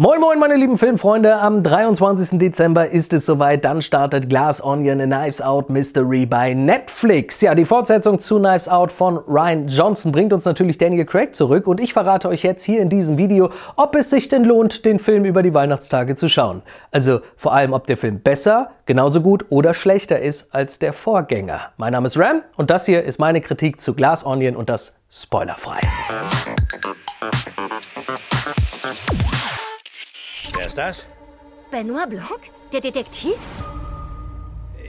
Moin moin meine lieben Filmfreunde, am 23. Dezember ist es soweit, dann startet Glass Onion in Knives Out Mystery bei Netflix. Ja, die Fortsetzung zu Knives Out von Ryan Johnson bringt uns natürlich Daniel Craig zurück und ich verrate euch jetzt hier in diesem Video, ob es sich denn lohnt, den Film über die Weihnachtstage zu schauen. Also vor allem, ob der Film besser, genauso gut oder schlechter ist als der Vorgänger. Mein Name ist Ram und das hier ist meine Kritik zu Glass Onion und das spoilerfrei. ist das? Benoit Blanc? Der Detektiv?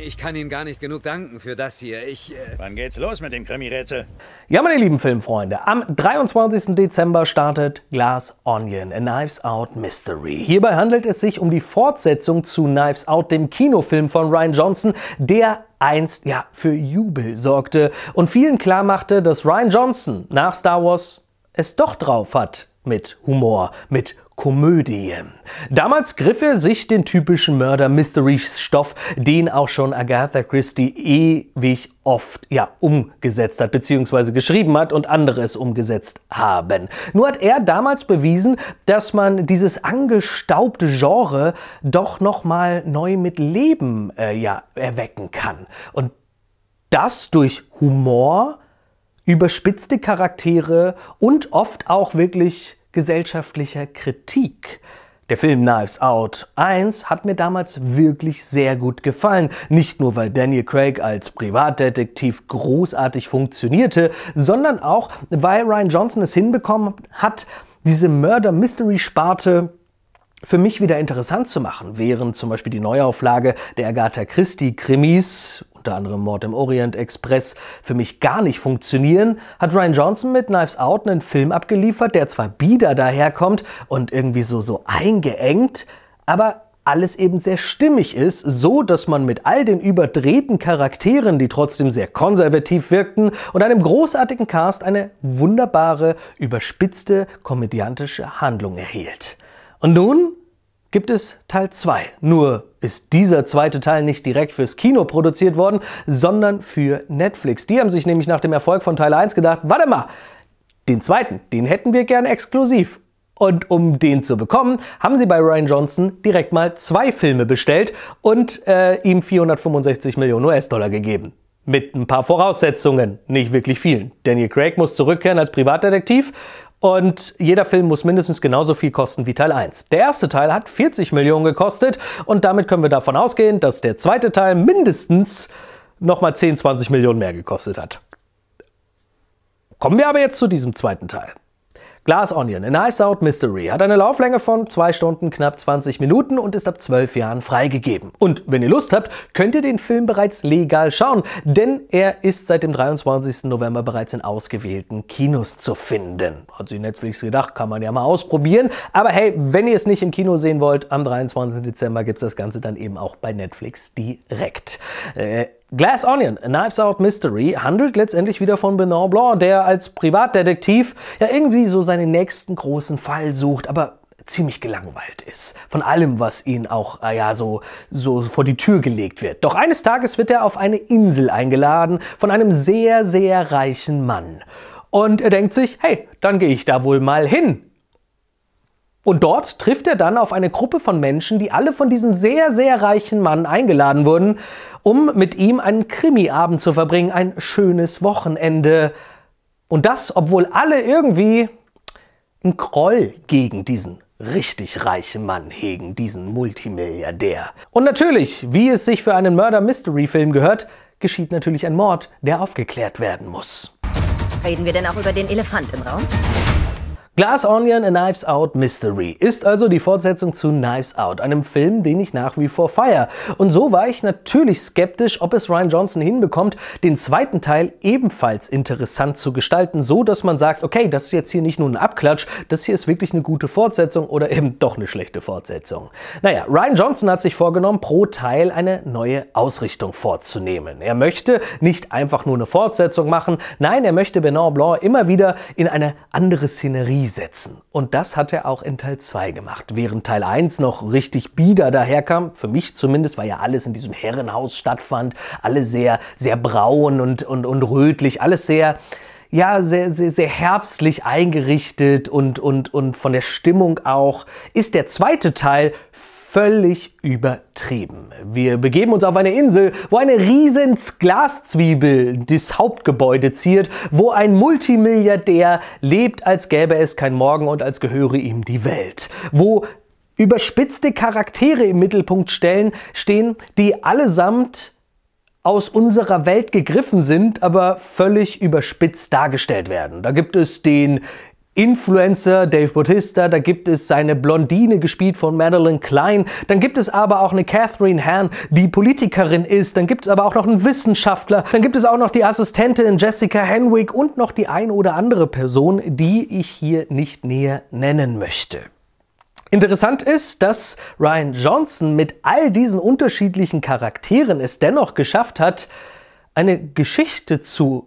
Ich kann Ihnen gar nicht genug danken für das hier. Ich. Äh Wann geht's los mit dem Krimi-Rätsel? Ja, meine lieben Filmfreunde, am 23. Dezember startet Glass Onion, A Knives Out Mystery. Hierbei handelt es sich um die Fortsetzung zu Knives Out, dem Kinofilm von Ryan Johnson, der einst ja für Jubel sorgte und vielen klar machte, dass Ryan Johnson nach Star Wars es doch drauf hat mit Humor, mit Komödien. Damals griff er sich den typischen mörder mystery stoff den auch schon Agatha Christie ewig oft ja, umgesetzt hat, beziehungsweise geschrieben hat und andere es umgesetzt haben. Nur hat er damals bewiesen, dass man dieses angestaubte Genre doch nochmal neu mit Leben äh, ja, erwecken kann. Und das durch Humor, überspitzte Charaktere und oft auch wirklich gesellschaftlicher Kritik. Der Film Knives Out 1 hat mir damals wirklich sehr gut gefallen. Nicht nur, weil Daniel Craig als Privatdetektiv großartig funktionierte, sondern auch, weil Ryan Johnson es hinbekommen hat, diese Murder-Mystery-Sparte für mich wieder interessant zu machen, während zum Beispiel die Neuauflage der Agatha Christie-Krimis unter anderem Mord im Orient Express, für mich gar nicht funktionieren, hat Ryan Johnson mit Knives Out einen Film abgeliefert, der zwar bieder daherkommt und irgendwie so, so eingeengt, aber alles eben sehr stimmig ist, so dass man mit all den überdrehten Charakteren, die trotzdem sehr konservativ wirkten, und einem großartigen Cast eine wunderbare, überspitzte, komödiantische Handlung erhielt. Und nun gibt es Teil 2. Nur ist dieser zweite Teil nicht direkt fürs Kino produziert worden, sondern für Netflix. Die haben sich nämlich nach dem Erfolg von Teil 1 gedacht, warte mal, den zweiten, den hätten wir gern exklusiv. Und um den zu bekommen, haben sie bei Ryan Johnson direkt mal zwei Filme bestellt und äh, ihm 465 Millionen US-Dollar gegeben. Mit ein paar Voraussetzungen, nicht wirklich vielen. Daniel Craig muss zurückkehren als Privatdetektiv und jeder Film muss mindestens genauso viel kosten wie Teil 1. Der erste Teil hat 40 Millionen gekostet und damit können wir davon ausgehen, dass der zweite Teil mindestens nochmal 10, 20 Millionen mehr gekostet hat. Kommen wir aber jetzt zu diesem zweiten Teil. Glass Onion, A Knives Out Mystery, hat eine Lauflänge von 2 Stunden knapp 20 Minuten und ist ab 12 Jahren freigegeben. Und wenn ihr Lust habt, könnt ihr den Film bereits legal schauen, denn er ist seit dem 23. November bereits in ausgewählten Kinos zu finden. Hat sich Netflix gedacht, kann man ja mal ausprobieren. Aber hey, wenn ihr es nicht im Kino sehen wollt, am 23. Dezember gibt es das Ganze dann eben auch bei Netflix direkt. Äh, Glass Onion, A Knives Out Mystery, handelt letztendlich wieder von Benoit Blanc, der als Privatdetektiv ja irgendwie so seinen nächsten großen Fall sucht, aber ziemlich gelangweilt ist von allem, was ihn auch äh, ja so so vor die Tür gelegt wird. Doch eines Tages wird er auf eine Insel eingeladen von einem sehr sehr reichen Mann und er denkt sich, hey, dann gehe ich da wohl mal hin und dort trifft er dann auf eine Gruppe von Menschen, die alle von diesem sehr, sehr reichen Mann eingeladen wurden, um mit ihm einen Krimiabend zu verbringen, ein schönes Wochenende. Und das, obwohl alle irgendwie einen Groll gegen diesen richtig reichen Mann hegen, diesen Multimilliardär. Und natürlich, wie es sich für einen Murder-Mystery-Film gehört, geschieht natürlich ein Mord, der aufgeklärt werden muss. Reden wir denn auch über den Elefant im Raum? Glass Onion, A Knives Out Mystery ist also die Fortsetzung zu Knives Out, einem Film, den ich nach wie vor feier. Und so war ich natürlich skeptisch, ob es Ryan Johnson hinbekommt, den zweiten Teil ebenfalls interessant zu gestalten, so dass man sagt, okay, das ist jetzt hier nicht nur ein Abklatsch, das hier ist wirklich eine gute Fortsetzung oder eben doch eine schlechte Fortsetzung. Naja, Ryan Johnson hat sich vorgenommen, pro Teil eine neue Ausrichtung vorzunehmen. Er möchte nicht einfach nur eine Fortsetzung machen, nein, er möchte Benoit Blanc immer wieder in eine andere Szenerie setzen. Und das hat er auch in Teil 2 gemacht. Während Teil 1 noch richtig bieder daherkam, für mich zumindest, weil ja alles in diesem Herrenhaus stattfand, alles sehr, sehr braun und, und, und rötlich, alles sehr, ja, sehr, sehr, sehr herbstlich eingerichtet und, und, und von der Stimmung auch, ist der zweite Teil viel völlig übertrieben. Wir begeben uns auf eine Insel, wo eine riesen Glaszwiebel das Hauptgebäude ziert, wo ein Multimilliardär lebt, als gäbe es kein Morgen und als gehöre ihm die Welt. Wo überspitzte Charaktere im Mittelpunkt stellen, stehen, die allesamt aus unserer Welt gegriffen sind, aber völlig überspitzt dargestellt werden. Da gibt es den Influencer Dave Bautista, da gibt es seine Blondine, gespielt von Madeline Klein. Dann gibt es aber auch eine Catherine Hahn, die Politikerin ist. Dann gibt es aber auch noch einen Wissenschaftler. Dann gibt es auch noch die Assistentin Jessica Henwick und noch die ein oder andere Person, die ich hier nicht näher nennen möchte. Interessant ist, dass Ryan Johnson mit all diesen unterschiedlichen Charakteren es dennoch geschafft hat, eine Geschichte zu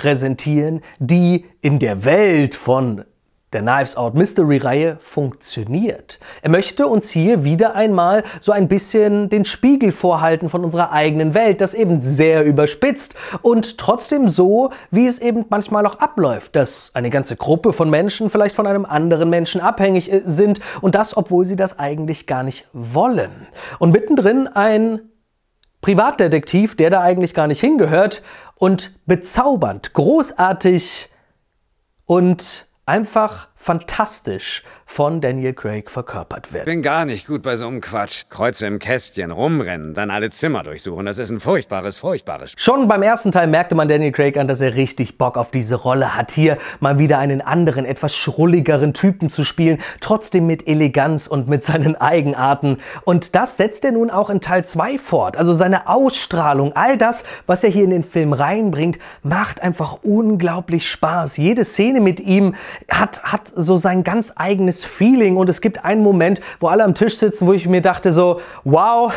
präsentieren, die in der Welt von der Knives Out Mystery Reihe funktioniert. Er möchte uns hier wieder einmal so ein bisschen den Spiegel vorhalten von unserer eigenen Welt, das eben sehr überspitzt und trotzdem so, wie es eben manchmal auch abläuft, dass eine ganze Gruppe von Menschen vielleicht von einem anderen Menschen abhängig äh, sind und das, obwohl sie das eigentlich gar nicht wollen. Und mittendrin ein Privatdetektiv, der da eigentlich gar nicht hingehört und bezaubernd, großartig und einfach fantastisch von Daniel Craig verkörpert wird. Bin gar nicht gut bei so einem Quatsch. Kreuze im Kästchen, rumrennen, dann alle Zimmer durchsuchen. Das ist ein furchtbares, furchtbares. Schon beim ersten Teil merkte man Daniel Craig an, dass er richtig Bock auf diese Rolle hat. Hier mal wieder einen anderen, etwas schrulligeren Typen zu spielen, trotzdem mit Eleganz und mit seinen Eigenarten. Und das setzt er nun auch in Teil 2 fort. Also seine Ausstrahlung, all das, was er hier in den Film reinbringt, macht einfach unglaublich Spaß. Jede Szene mit ihm hat, hat so sein ganz eigenes Feeling und es gibt einen Moment, wo alle am Tisch sitzen, wo ich mir dachte so, wow,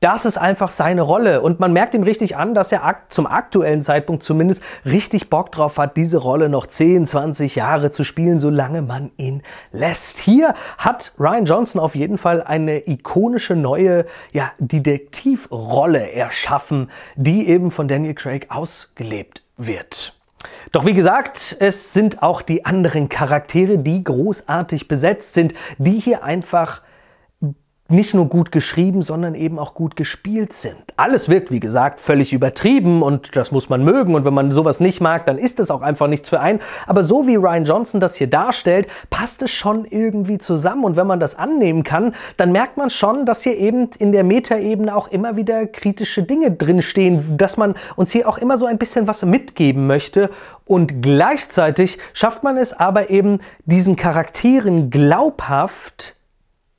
das ist einfach seine Rolle. Und man merkt ihm richtig an, dass er zum aktuellen Zeitpunkt zumindest richtig Bock drauf hat, diese Rolle noch 10, 20 Jahre zu spielen, solange man ihn lässt. Hier hat Ryan Johnson auf jeden Fall eine ikonische neue ja, Detektivrolle erschaffen, die eben von Daniel Craig ausgelebt wird. Doch wie gesagt, es sind auch die anderen Charaktere, die großartig besetzt sind, die hier einfach nicht nur gut geschrieben, sondern eben auch gut gespielt sind. Alles wirkt, wie gesagt, völlig übertrieben und das muss man mögen und wenn man sowas nicht mag, dann ist es auch einfach nichts für einen. Aber so wie Ryan Johnson das hier darstellt, passt es schon irgendwie zusammen und wenn man das annehmen kann, dann merkt man schon, dass hier eben in der Metaebene auch immer wieder kritische Dinge drinstehen, dass man uns hier auch immer so ein bisschen was mitgeben möchte und gleichzeitig schafft man es aber eben diesen Charakteren glaubhaft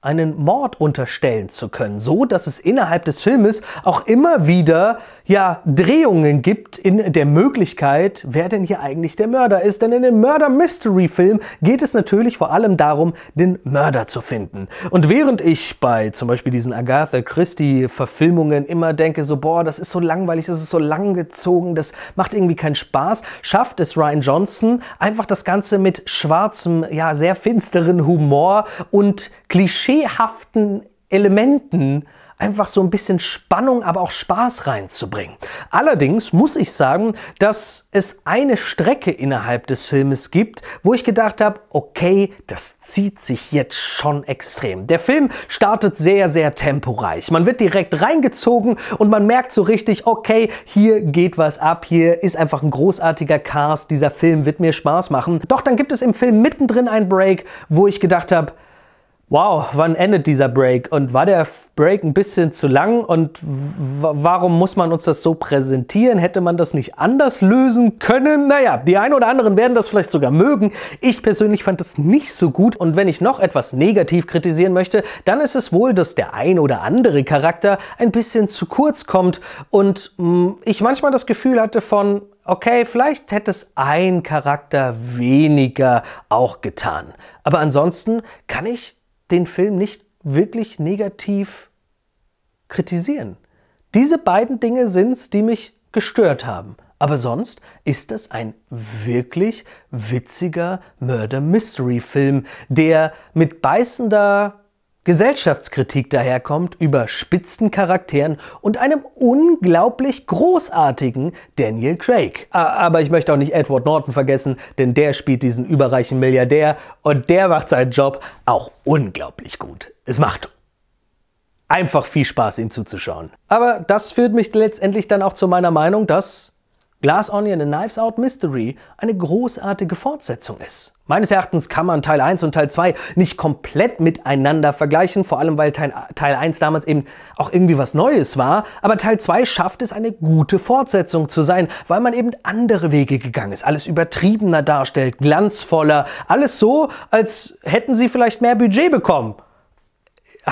einen Mord unterstellen zu können, so dass es innerhalb des Filmes auch immer wieder ja Drehungen gibt in der Möglichkeit, wer denn hier eigentlich der Mörder ist. Denn in dem Murder mystery film geht es natürlich vor allem darum, den Mörder zu finden. Und während ich bei zum Beispiel diesen Agatha Christie-Verfilmungen immer denke, so boah, das ist so langweilig, das ist so langgezogen, das macht irgendwie keinen Spaß, schafft es Ryan Johnson einfach das Ganze mit schwarzem, ja sehr finsteren Humor und klischeehaften Elementen einfach so ein bisschen Spannung, aber auch Spaß reinzubringen. Allerdings muss ich sagen, dass es eine Strecke innerhalb des Filmes gibt, wo ich gedacht habe, okay, das zieht sich jetzt schon extrem. Der Film startet sehr, sehr temporeich. Man wird direkt reingezogen und man merkt so richtig, okay, hier geht was ab, hier ist einfach ein großartiger Cast, dieser Film wird mir Spaß machen. Doch dann gibt es im Film mittendrin einen Break, wo ich gedacht habe, wow, wann endet dieser Break und war der Break ein bisschen zu lang und warum muss man uns das so präsentieren? Hätte man das nicht anders lösen können? Naja, die einen oder anderen werden das vielleicht sogar mögen. Ich persönlich fand das nicht so gut und wenn ich noch etwas negativ kritisieren möchte, dann ist es wohl, dass der ein oder andere Charakter ein bisschen zu kurz kommt und mh, mm, ich manchmal das Gefühl hatte von, okay, vielleicht hätte es ein Charakter weniger auch getan. Aber ansonsten kann ich den Film nicht wirklich negativ kritisieren. Diese beiden Dinge sind es, die mich gestört haben. Aber sonst ist das ein wirklich witziger Murder-Mystery-Film, der mit beißender Gesellschaftskritik daherkommt, über überspitzten Charakteren und einem unglaublich großartigen Daniel Craig. Aber ich möchte auch nicht Edward Norton vergessen, denn der spielt diesen überreichen Milliardär und der macht seinen Job auch unglaublich gut. Es macht einfach viel Spaß, ihm zuzuschauen. Aber das führt mich letztendlich dann auch zu meiner Meinung, dass Glass Onion and Knives Out Mystery eine großartige Fortsetzung ist. Meines Erachtens kann man Teil 1 und Teil 2 nicht komplett miteinander vergleichen, vor allem weil Teil, Teil 1 damals eben auch irgendwie was Neues war, aber Teil 2 schafft es, eine gute Fortsetzung zu sein, weil man eben andere Wege gegangen ist, alles übertriebener darstellt, glanzvoller, alles so, als hätten sie vielleicht mehr Budget bekommen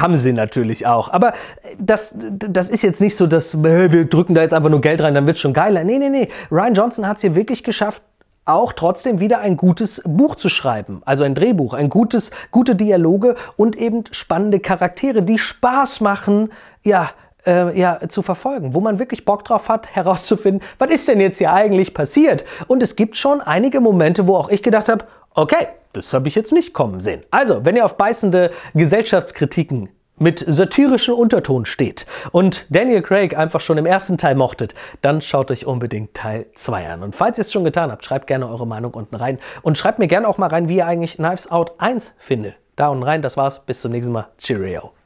haben sie natürlich auch. Aber äh, das, das ist jetzt nicht so, dass hey, wir drücken da jetzt einfach nur Geld rein, dann wird es schon geiler. Nee, nee, nee. Ryan Johnson hat es hier wirklich geschafft, auch trotzdem wieder ein gutes Buch zu schreiben, also ein Drehbuch, ein gutes, gute Dialoge und eben spannende Charaktere, die Spaß machen, ja, äh, ja, zu verfolgen, wo man wirklich Bock drauf hat, herauszufinden, was ist denn jetzt hier eigentlich passiert? Und es gibt schon einige Momente, wo auch ich gedacht habe, Okay, das habe ich jetzt nicht kommen sehen. Also, wenn ihr auf beißende Gesellschaftskritiken mit satirischen Unterton steht und Daniel Craig einfach schon im ersten Teil mochtet, dann schaut euch unbedingt Teil 2 an. Und falls ihr es schon getan habt, schreibt gerne eure Meinung unten rein und schreibt mir gerne auch mal rein, wie ihr eigentlich Knives Out 1 findet. Da unten rein, das war's, bis zum nächsten Mal. Cheerio.